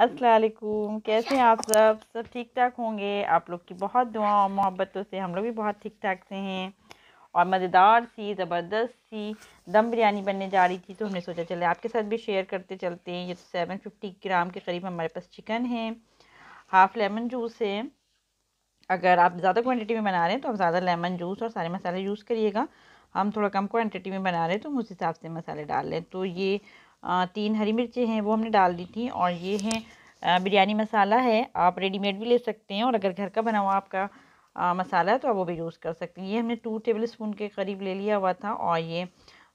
असलकुम कैसे हैं आप सब सब ठीक ठाक होंगे आप लोग की बहुत दुआ और मोहब्बतों से हम लोग भी बहुत ठीक ठाक से हैं और मज़ेदार सी ज़बरदस्त सी दम बिरयानी बनने जा रही थी तो हमने सोचा चले आपके साथ भी शेयर करते चलते हैं ये तो सेवन फिफ्टी ग्राम के करीब हमारे पास चिकन है हाफ़ लेमन जूस है अगर आप ज़्यादा क्वान्टिटी में बना रहे हैं तो आप ज़्यादा लेमन जूस और सारे मसाले यूज़ करिएगा हम थोड़ा कम क्वान्टिटी में बना रहे हैं तो उस हिसाब से मसाले डाल लें तो ये तीन हरी मिर्चें हैं वो हमने डाल दी थी और ये हैं बिरयानी मसाला है आप रेडीमेड भी ले सकते हैं और अगर घर का बना हुआ आपका आ, मसाला है तो आप वो भी यूज़ कर सकते हैं ये हमने टू टेबल स्पून के करीब ले लिया हुआ था और ये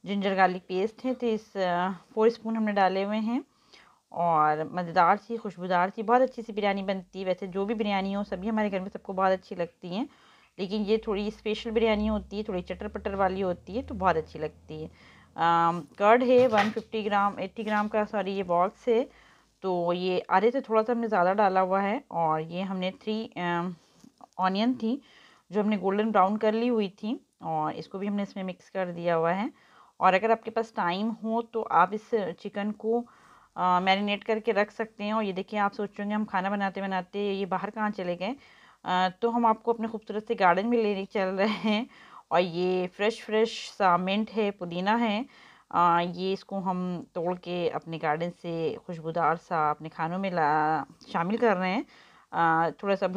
जिंजर गार्लिक पेस्ट है तो इस फोर स्पून हमने डाले हुए हैं और मज़ेदार सी खुशबूदार सी बहुत अच्छी सी बिरयानी बनती है वैसे जो भी बिरयानी हो सभी हमारे घर में सबको बहुत अच्छी लगती हैं लेकिन ये थोड़ी स्पेशल बिरयानी होती है थोड़ी चटर पटर वाली होती है तो बहुत अच्छी लगती है कर्ड um, है 150 ग्राम 80 ग्राम का सॉरी ये बॉक्स है तो ये आधे से थोड़ा सा हमने ज़्यादा डाला हुआ है और ये हमने थ्री ऑनियन um, थी जो हमने गोल्डन ब्राउन कर ली हुई थी और इसको भी हमने इसमें मिक्स कर दिया हुआ है और अगर आपके पास टाइम हो तो आप इस चिकन को मैरिनेट uh, करके रख सकते हैं और ये देखिए आप सोचेंगे हम खाना बनाते बनाते ये बाहर कहाँ चले गए uh, तो हम आपको अपने खूबसूरत से गार्डन में लेने चल रहे हैं और ये फ्रेश फ्रेश सा मिंट है पुदीना है आ, ये इसको हम तोड़ के अपने गार्डन से खुशबूदार सा अपने खानों में ला शामिल कर रहे हैं आ, थोड़ा सा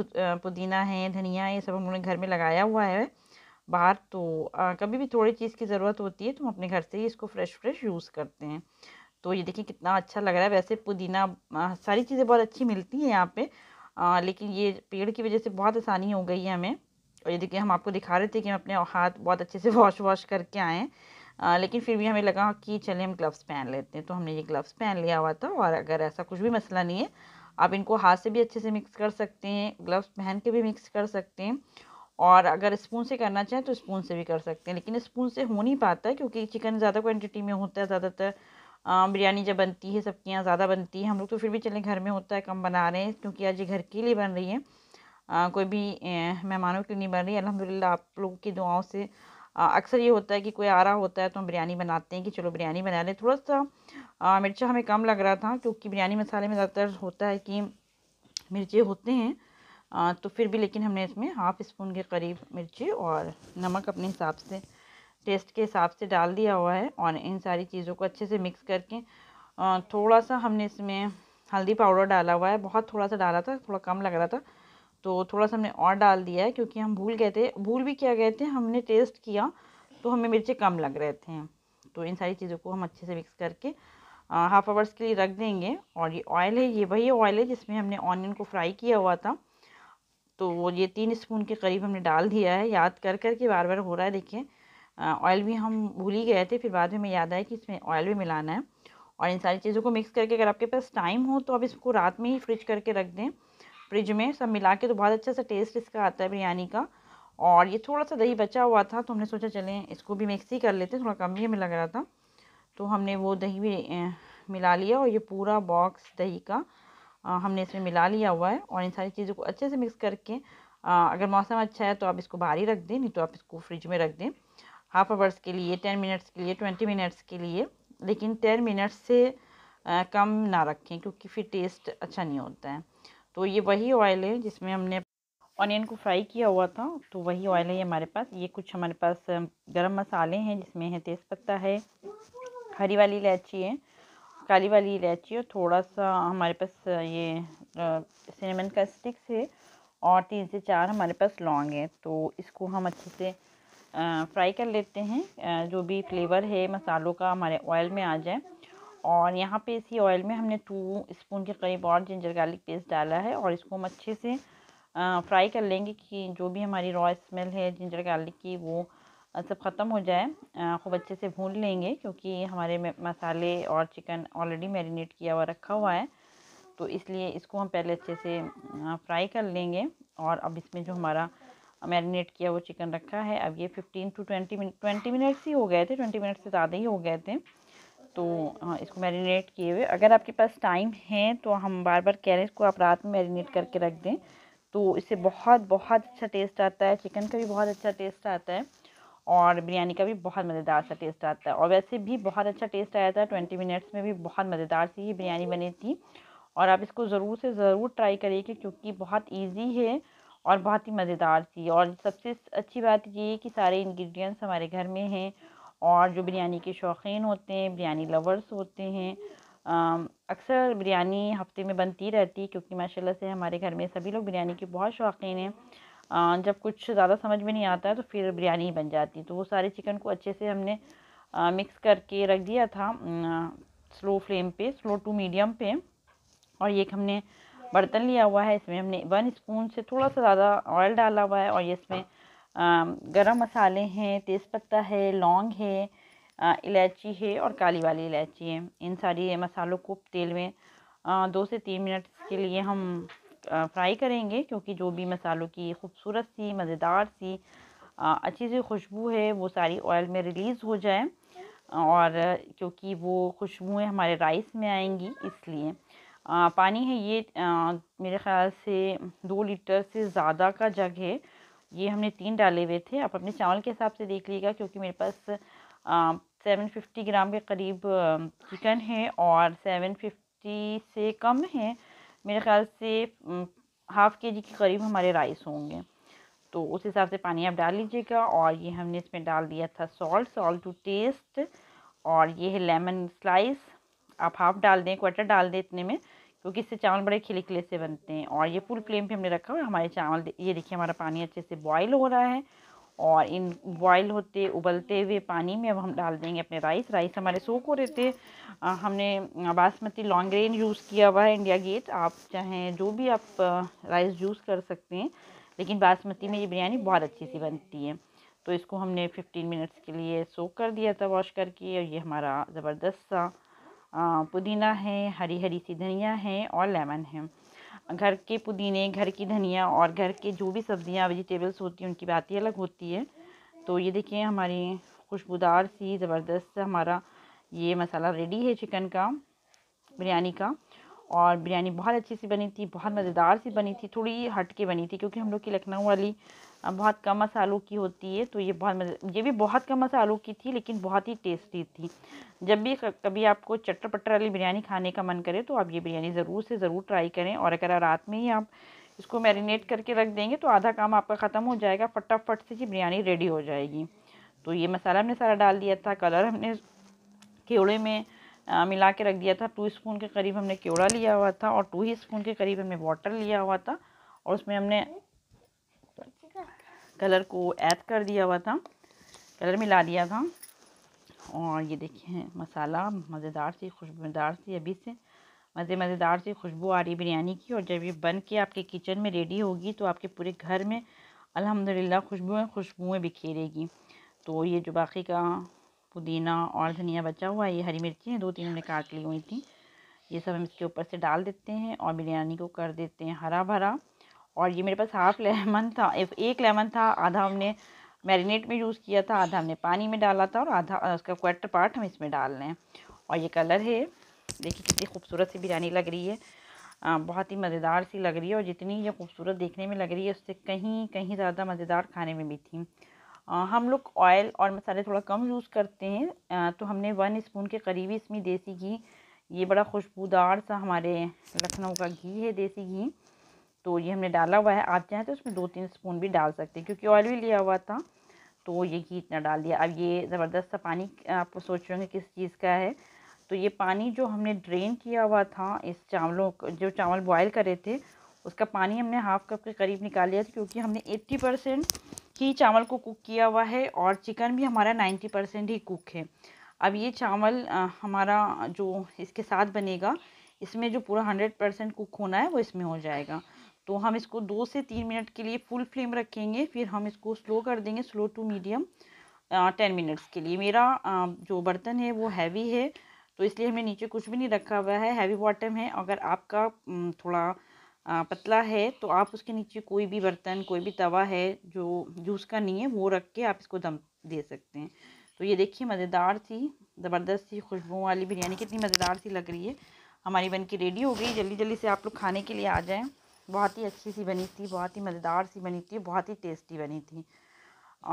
पुदीना है धनिया ये सब हमने घर में लगाया हुआ है बाहर तो आ, कभी भी थोड़ी चीज़ की ज़रूरत होती है तो हम अपने घर से ही इसको फ्रेश फ्रेश यूज़ करते हैं तो ये देखिए कितना अच्छा लग रहा है वैसे पुदीना आ, सारी चीज़ें बहुत अच्छी मिलती हैं यहाँ पर लेकिन ये पेड़ की वजह से बहुत आसानी हो गई है हमें और ये देखिए हम आपको दिखा रहे थे कि हम अपने हाथ बहुत अच्छे से वॉश वॉश करके आएँ लेकिन फिर भी हमें लगा कि चले हम ग्लव्स पहन लेते हैं तो हमने ये ग्लव्स पहन लिया हुआ था और अगर ऐसा कुछ भी मसला नहीं है आप इनको हाथ से भी अच्छे से मिक्स कर सकते हैं ग्लव्स पहन के भी मिक्स कर सकते हैं और अगर स्पून से करना चाहें तो स्पून से भी कर सकते हैं लेकिन स्पून से हो नहीं पाता है क्योंकि चिकन ज़्यादा क्वान्टिटी में होता है ज़्यादातर बिरयानी जब बनती है सबके यहाँ ज़्यादा बनती है हम लोग तो फिर भी चलें घर में होता है कम बना रहे हैं क्योंकि आज ये घर के लिए बन रही है आ, कोई भी मेहमानों के लिए नहीं बन रही अलहमदिल्ला आप लोगों की दुआओं से अक्सर ये होता है कि कोई आ रहा होता है तो हम बिरयानी बनाते हैं कि चलो बिरयानी बना लें थोड़ा सा मिर्चा हमें कम लग रहा था क्योंकि बिरयानी मसाले में ज़्यादातर होता है कि मिर्चे होते हैं आ, तो फिर भी लेकिन हमने इसमें हाफ़ स्पून के करीब मिर्ची और नमक अपने हिसाब से टेस्ट के हिसाब से डाल दिया हुआ है और इन सारी चीज़ों को अच्छे से मिक्स करके आ, थोड़ा सा हमने इसमें हल्दी पाउडर डाला हुआ है बहुत थोड़ा सा डाला था थोड़ा कम लग रहा था तो थोड़ा सा हमने और डाल दिया है क्योंकि हम भूल गए थे भूल भी क्या गए थे हमने टेस्ट किया तो हमें मिर्चें कम लग रहे थे तो इन सारी चीज़ों को हम अच्छे से मिक्स करके हाफ आवर्स के लिए रख देंगे और ये ऑयल है ये वही ऑयल है जिसमें हमने ऑनियन को फ्राई किया हुआ था तो ये तीन स्पून के करीब हमने डाल दिया है याद कर कर के बार बार हो रहा है देखिए ऑयल भी हम भूल ही गए थे फिर बाद में हमें याद आया कि इसमें ऑयल भी मिलाना है और इन सारी चीज़ों को मिक्स करके अगर आपके पास टाइम हो तो आप इसको रात में ही फ्रिज करके रख दें फ्रिज में सब मिला के तो बहुत अच्छा सा टेस्ट इसका आता है बिरयानी का और ये थोड़ा सा दही बचा हुआ था तो हमने सोचा चलें इसको भी मिक्स ही कर लेते थोड़ा कम ही हमें लग रहा था तो हमने वो दही भी मिला लिया और ये पूरा बॉक्स दही का हमने इसमें मिला लिया हुआ है और इन सारी चीज़ों को अच्छे से मिक्स करके अगर मौसम अच्छा है तो आप इसको बाहर ही रख दें नहीं तो आप इसको फ्रिज में रख दें हाफ आवर्स के लिए टेन मिनट्स के लिए ट्वेंटी मिनट्स के लिए लेकिन टेन मिनट्स से कम ना रखें क्योंकि फिर टेस्ट अच्छा नहीं होता है तो ये वही ऑयल है जिसमें हमने ऑनियन को फ्राई किया हुआ था तो वही ऑयल है हमारे पास ये कुछ हमारे पास गरम मसाले हैं जिसमें है तेज़पत्ता है हरी वाली इलायची है काली वाली इलायची और थोड़ा सा हमारे पास ये सिनेमन का स्टिक्स है और तीन से चार हमारे पास लौंग है तो इसको हम अच्छे से फ्राई कर लेते हैं जो भी फ्लेवर है मसालों का हमारे ऑयल में आ जाए और यहाँ पे इसी ऑयल में हमने टू स्पून के करीब और जिंजर गार्लिक पेस्ट डाला है और इसको हम अच्छे से फ्राई कर लेंगे कि जो भी हमारी रॉ स्मेल है जिंजर गार्लिक की वो सब ख़त्म हो जाए खूब अच्छे से भून लेंगे क्योंकि हमारे मसाले और चिकन ऑलरेडी मैरिनेट किया हुआ रखा हुआ है तो इसलिए इसको हम पहले अच्छे से फ्राई कर लेंगे और अब इसमें जो हमारा मैरिनेट किया वो चिकन रखा है अब ये fifteen to twenty minute twenty minutes ही हो गए थे ट्वेंटी मिनट से ज़्यादा ही हो गए थे तो इसको मैरिनेट किए हुए अगर आपके पास टाइम है तो हम बार बार कह रहे हैं इसको आप रात में मैरिनेट करके रख दें तो इससे बहुत बहुत अच्छा टेस्ट आता है चिकन का भी बहुत अच्छा टेस्ट आता है और बिरयानी का भी बहुत मज़ेदार सा टेस्ट आता है और वैसे भी बहुत अच्छा टेस्ट आया था ट्वेंटी मिनट्स में भी बहुत मज़ेदार सी ये बिरयानी बनी थी और आप इसको ज़रूर से ज़रूर ट्राई करिए क्योंकि बहुत ईजी है और बहुत ही मज़ेदार थी और सबसे अच्छी बात ये है कि सारे इंग्रेडिएंट्स हमारे घर में हैं और जो बिरयानी के शौकीन होते हैं बिरयानी लवर्स होते हैं अक्सर बिरयानी हफ़्ते में बनती रहती है क्योंकि माशाल्लाह से हमारे घर में सभी लोग बिरयानी के बहुत शौकीन हैं जब कुछ ज़्यादा समझ में नहीं आता है तो फिर बिरयानी ही बन जाती तो वो सारे चिकन को अच्छे से हमने मिक्स करके रख दिया था स्लो फ्लेम पे स्लो टू मीडियम पे और ये हमने बर्तन लिया हुआ है इसमें हमने वन स्पून से थोड़ा सा ज़्यादा ऑयल डाला हुआ है और ये इसमें गरम मसाले हैं तेज़पत्ता है लौंग है इलायची है और काली वाली इलायची है इन सारी मसालों को तेल में दो से तीन मिनट के लिए हम फ्राई करेंगे क्योंकि जो भी मसालों की खूबसूरत सी मज़ेदार सी अच्छी सी खुशबू है वो सारी ऑयल में रिलीज़ हो जाए और क्योंकि वो खुशबुएँ हमारे राइस में आएंगी इसलिए पानी है ये मेरे ख़्याल से दो लीटर से ज़्यादा का जग है ये हमने तीन डाले हुए थे आप अपने चावल के हिसाब से देख लीजिएगा क्योंकि मेरे पास सेवन फिफ्टी ग्राम के करीब चिकन है और सेवन फिफ्टी से कम है मेरे ख्याल से हाफ़ के जी के करीब हमारे राइस होंगे तो उस हिसाब से पानी आप डाल लीजिएगा और ये हमने इसमें डाल दिया था सॉल्ट सॉल्ट टू टेस्ट और ये है लेमन स्लाइस आप हाफ़ डाल दें क्वार्टर डाल दें इतने में क्योंकि इससे चावल बड़े खिले खिले से बनते हैं और ये फुल फ्लेम पे हमने रखा हुआ है हमारे चावल ये देखिए हमारा पानी अच्छे से बॉयल हो रहा है और इन बॉयल होते उबलते हुए पानी में अब हम डाल देंगे अपने राइस राइस हमारे सोख हो रहे थे आ, हमने बासमती लॉन्ग ग्रेन यूज़ किया हुआ है इंडिया गेट आप चाहें जो भी आप राइस यूज़ कर सकते हैं लेकिन बासमती में ये बिरयानी बहुत अच्छी सी बनती है तो इसको हमने फिफ्टीन मिनट्स के लिए सोख कर दिया था वॉश करके और ये हमारा ज़बरदस्त सा पुदीना है हरी हरी सी धनिया है और लेमन है घर के पुदीने घर की धनिया और घर के जो भी सब्ज़ियाँ वेजिटेबल्स होती हैं उनकी बात ही अलग होती है तो ये देखिए हमारी खुशबूदार सी ज़बरदस्त हमारा ये मसाला रेडी है चिकन का बिरयानी का और बिरयानी बहुत अच्छी सी बनी थी बहुत मज़ेदार सी बनी थी थोड़ी हट के बनी थी क्योंकि हम लोग की लखनऊ वाली बहुत कम मसालों की होती है तो ये बहुत ये भी बहुत कम मसालों की थी लेकिन बहुत ही टेस्टी थी जब भी कभी आपको चटर पटर वाली बिरयानी खाने का मन करे तो आप ये बिरयानी ज़रूर से ज़रूर ट्राई करें और अगर रात में ही आप इसको मैरिनेट करके रख देंगे तो आधा काम आपका ख़त्म हो जाएगा फटाफट से ये बिरयानी रेडी हो जाएगी तो ये मसाला हमने सारा डाल दिया था कलर हमने केवड़े में आ, मिला के रख दिया था टू स्पून के करीब हमने केवड़ा लिया हुआ था और टू ही स्पून के करीब हमने वाटर लिया हुआ था और उसमें हमने कलर को ऐड कर दिया हुआ था कलर मिला दिया था और ये देखिए मसाला मज़ेदार सी खुशबूदार सी अभी से मज़े मज़ेदार सी खुशबू आ रही बिरयानी की और जब ये बन के आपके किचन में रेडी होगी तो आपके पूरे घर में अल्हम्दुलिल्लाह खुशबुएं खुशबुएं बिखेरेगी तो ये जो बाकी का पुदीना और धनिया बचा हुआ है ये हरी मिर्ची दो तीन हमने काट ली हुई थी ये सब हम इसके ऊपर से डाल देते हैं और बिरयानी को कर देते हैं हरा भरा और ये मेरे पास हाफ़ लेमन था एक लेमन था आधा हमने मैरिनेट में यूज़ किया था आधा हमने पानी में डाला था और आधा उसका क्वार्टर पार्ट हम इसमें डाल रहे हैं और ये कलर है देखिए कितनी खूबसूरत सी बिरयानी लग रही है आ, बहुत ही मज़ेदार सी लग रही है और जितनी ये खूबसूरत देखने में लग रही है उससे कहीं कहीं ज़्यादा मज़ेदार खाने में भी थी आ, हम लोग ऑयल और मसाले थोड़ा कम यूज़ करते हैं आ, तो हमने वन स्पून के करीबी इसमें देसी घी ये बड़ा खुशबूदार सा हमारे लखनऊ का घी है देसी घी तो ये हमने डाला हुआ है आप चाहें तो उसमें दो तीन स्पून भी डाल सकते हैं क्योंकि ऑयल भी लिया हुआ था तो ये घी इतना डाल दिया अब ये ज़बरदस्त सा पानी आप सोच रहे होंगे किस चीज़ का है तो ये पानी जो हमने ड्रेन किया हुआ था इस चावलों जो चावल बॉयल करे थे उसका पानी हमने हाफ कप के करीब निकाल लिया था क्योंकि हमने एट्टी परसेंट ही चावल को कुक किया हुआ है और चिकन भी हमारा नाइन्टी परसेंट ही कुक है अब ये चावल हमारा जो इसके साथ बनेगा इसमें जो पूरा हंड्रेड परसेंट कुक होना है वो इसमें हो जाएगा तो हम इसको दो से तीन मिनट के लिए फुल फ्लेम रखेंगे फिर हम इसको स्लो कर देंगे slow to medium ten minutes के लिए मेरा आ, जो बर्तन है वो हैवी है तो इसलिए हमें नीचे कुछ भी नहीं रखा हुआ है हैवी बॉटम है अगर आपका थोड़ा पतला है तो आप उसके नीचे कोई भी बर्तन कोई भी तवा है जो जूस का नहीं है वो रख के आप इसको दम दे सकते हैं तो ये देखिए मज़ेदार सी ज़बरदस्त सी खुशबू वाली बिरयानी कितनी मज़ेदार सी लग रही है हमारी बन के रेडी हो गई जल्दी जल्दी से आप लोग खाने के लिए आ जाएँ बहुत ही अच्छी सी बनी थी बहुत ही मज़ेदार सी बनी थी बहुत ही टेस्टी बनी थी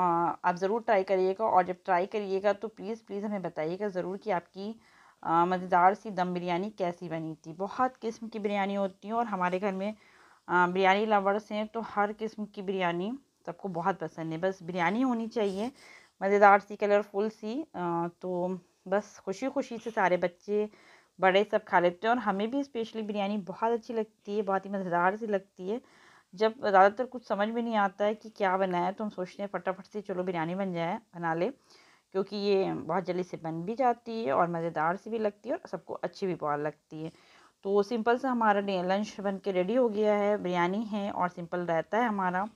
आप ज़रूर ट्राई करिएगा और जब ट्राई करिएगा तो प्लीज़ प्लीज़ हमें बताइएगा ज़रूर कि आपकी मज़ेदार सी दम बिरयानी कैसी बनी थी बहुत किस्म की बिरयानी होती है और हमारे घर में बिरयानी लवर्स हैं तो हर किस्म की बिरयानी सबको बहुत पसंद है बस बिरयानी होनी चाहिए मज़ेदार सी कलरफुल सी तो बस खुशी खुशी से सारे बच्चे बड़े सब खा लेते हैं और हमें भी स्पेशली बिरयानी बहुत अच्छी लगती है बहुत ही मज़ेदार सी लगती है जब ज़्यादातर कुछ समझ में नहीं आता है कि क्या बनाया तो हम सोचते हैं फटाफट से चलो बिरयानी बन जाए बना ले क्योंकि ये बहुत जल्दी से बन भी जाती है और मज़ेदार सी भी लगती है और सबको अच्छी भी बहुत लगती है तो सिंपल सा हमारा लंच बन के रेडी हो गया है बिरयानी है और सिंपल रहता है हमारा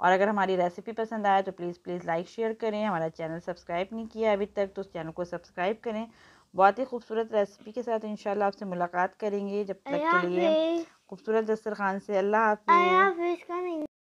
और अगर हमारी रेसिपी पसंद आए तो प्लीज़ प्लीज़ लाइक शेयर करें हमारा चैनल सब्सक्राइब नहीं किया अभी तक तो उस चैनल को सब्सक्राइब करें बहुत ही खूबसूरत रेसिपी के साथ इंशाल्लाह आपसे मुलाकात करेंगे जब तक के लिए खूबसूरत दस्तरखान से अल्लाह हाफिज़